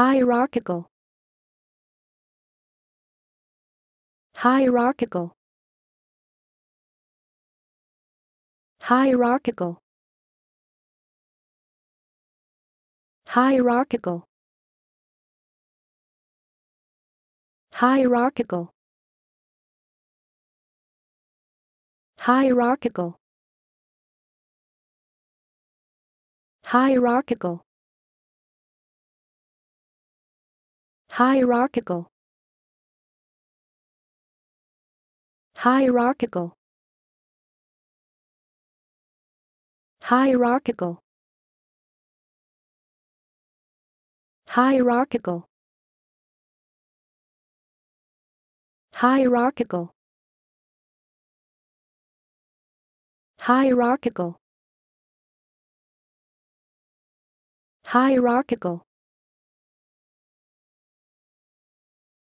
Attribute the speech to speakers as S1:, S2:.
S1: hierarchical hierarchical hierarchical hierarchical hierarchical hierarchical hierarchical hierarchical hierarchical hierarchical hierarchical hierarchical hierarchical hierarchical